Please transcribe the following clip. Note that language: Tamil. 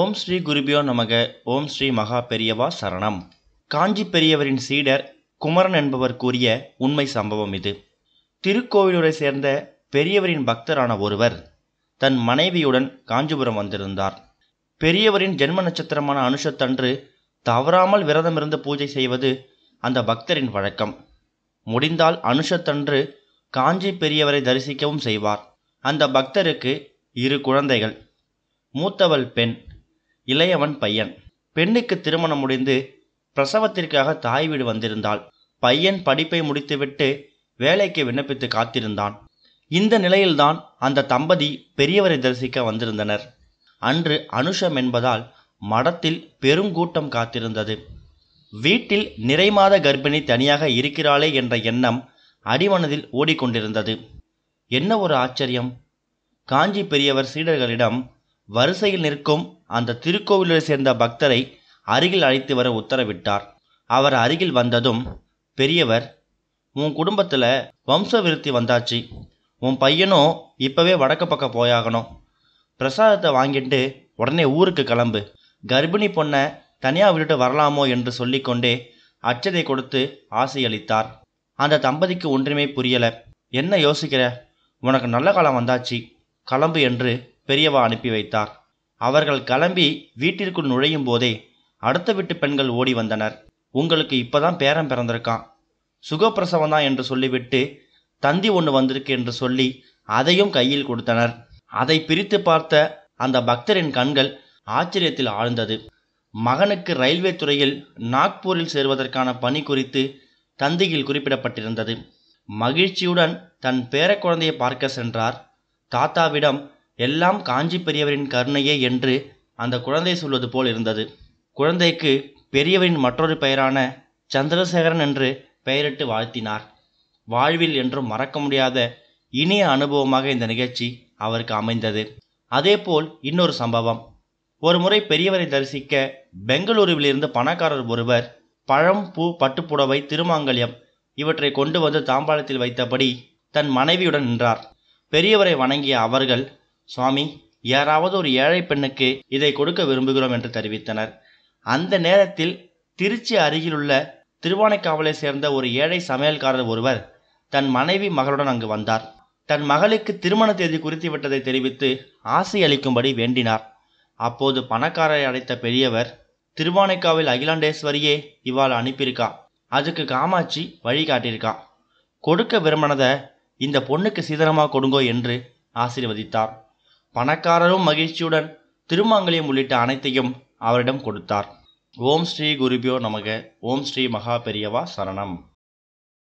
ஓம் ஸ்ரீ குருபியோ நமக ஓம் ஸ்ரீ மகா பெரியவா சரணம் காஞ்சி பெரியவரின் சீடர் குமரன் என்பவர் கூறிய உண்மை சம்பவம் இது திருக்கோவிலூரை சேர்ந்த பெரியவரின் பக்தரான ஒருவர் தன் மனைவியுடன் காஞ்சிபுரம் வந்திருந்தார் பெரியவரின் ஜென்ம நட்சத்திரமான அனுஷத்தன்று தவறாமல் விரதமிருந்து பூஜை செய்வது அந்த பக்தரின் வழக்கம் முடிந்தால் அனுஷத்தன்று காஞ்சி பெரியவரை தரிசிக்கவும் செய்வார் அந்த பக்தருக்கு இரு குழந்தைகள் மூத்தவள் பெண் இளையவன் பையன் பெண்ணுக்கு திருமணம் முடிந்து பிரசவத்திற்காக தாய் வீடு வந்திருந்தாள் பையன் படிப்பை முடித்துவிட்டு வேலைக்கு விண்ணப்பித்து காத்திருந்தான் இந்த நிலையில்தான் அந்த தம்பதி பெரியவரை தரிசிக்க வந்திருந்தனர் அன்று அனுஷம் என்பதால் மடத்தில் பெருங்கூட்டம் காத்திருந்தது வீட்டில் நிறைமாத கர்ப்பிணி தனியாக இருக்கிறாளே என்ற எண்ணம் அடிமனதில் ஓடிக்கொண்டிருந்தது என்ன ஒரு ஆச்சரியம் காஞ்சி பெரியவர் சீடர்களிடம் வரிசையில் நிற்கும் அந்த திருக்கோவிலை சேர்ந்த பக்தரை அருகில் அழைத்து வர உத்தரவிட்டார் அவர் அருகில் வந்ததும் பெரியவர் உன் குடும்பத்தில் வம்ச விருத்தி வந்தாச்சு உன் பையனும் இப்போவே வடக்கு பக்கம் போயாகணும் பிரசாதத்தை வாங்கிட்டு உடனே ஊருக்கு கிளம்பு கர்ப்பிணி பொண்ணை தனியாக விட்டுட்டு வரலாமோ என்று சொல்லிக்கொண்டே அச்சதை கொடுத்து ஆசையளித்தார் அந்த தம்பதிக்கு ஒன்றுமே புரியல என்ன யோசிக்கிற உனக்கு நல்ல காலம் வந்தாச்சு கிளம்பு என்று பெரியவா அனுப்பி வைத்தார் அவர்கள் கிளம்பி வீட்டிற்குள் நுழையும் போதே அடுத்த வீட்டு பெண்கள் ஓடி வந்தனர் உங்களுக்கு இப்பதான் பேரம் பிறந்திருக்கான் சுகப்பிரசவம் தான் என்று சொல்லிவிட்டு தந்தி ஒன்று வந்திருக்கு என்று சொல்லி அதையும் கையில் கொடுத்தனர் அதை பிரித்து பார்த்த அந்த பக்தரின் கண்கள் ஆச்சரியத்தில் ஆழ்ந்தது மகனுக்கு ரயில்வே துறையில் நாக்பூரில் சேர்வதற்கான பணி குறித்து தந்தியில் குறிப்பிடப்பட்டிருந்தது மகிழ்ச்சியுடன் தன் பேரக்குழந்தையை பார்க்க சென்றார் தாத்தாவிடம் எல்லாம் காஞ்சி பெரியவரின் கருணையே என்று அந்த குழந்தை சொல்வது போல் இருந்தது குழந்தைக்கு பெரியவரின் மற்றொரு பெயரான சந்திரசேகரன் என்று பெயரிட்டு வாழ்த்தினார் வாழ்வில் என்றும் மறக்க முடியாத இனிய அனுபவமாக இந்த நிகழ்ச்சி அவருக்கு அமைந்தது அதேபோல் இன்னொரு சம்பவம் ஒரு முறை பெரியவரை தரிசிக்க பெங்களூருவிலிருந்து பணக்காரர் ஒருவர் பழம் பூ பட்டுப்புடவை திருமாங்கல்யம் இவற்றை கொண்டு வந்து தாம்பாளத்தில் வைத்தபடி தன் மனைவியுடன் நின்றார் பெரியவரை வணங்கிய அவர்கள் சுவாமி யாராவது ஒரு ஏழை பெண்ணுக்கு இதை கொடுக்க விரும்புகிறோம் என்று தெரிவித்தனர் அந்த நேரத்தில் திருச்சி அருகிலுள்ள திருவானைக்காவலை சேர்ந்த ஒரு ஏழை சமையல்காரர் ஒருவர் தன் மனைவி மகளுடன் அங்கு வந்தார் தன் மகளுக்கு திருமண தேதி குறித்து விட்டதை தெரிவித்து ஆசை அளிக்கும்படி வேண்டினார் அப்போது பணக்காரரை அடைத்த பெரியவர் திருவானைக்காவில் அகிலாண்டேஸ்வரியே இவ்வாறு அனுப்பியிருக்கா அதுக்கு காமாட்சி வழி காட்டியிருக்கா கொடுக்க விரும்பினதை இந்த பொண்ணுக்கு சீதனமாக கொடுங்கோ என்று ஆசீர்வதித்தார் பணக்காரரும் மகிழ்ச்சியுடன் திருமாங்கலியம் உள்ளிட்ட அனைத்தையும் அவரிடம் கொடுத்தார் ஓம் ஸ்ரீ குருபியோ நமக ஓம் ஸ்ரீ மகா பெரியவா சரணம்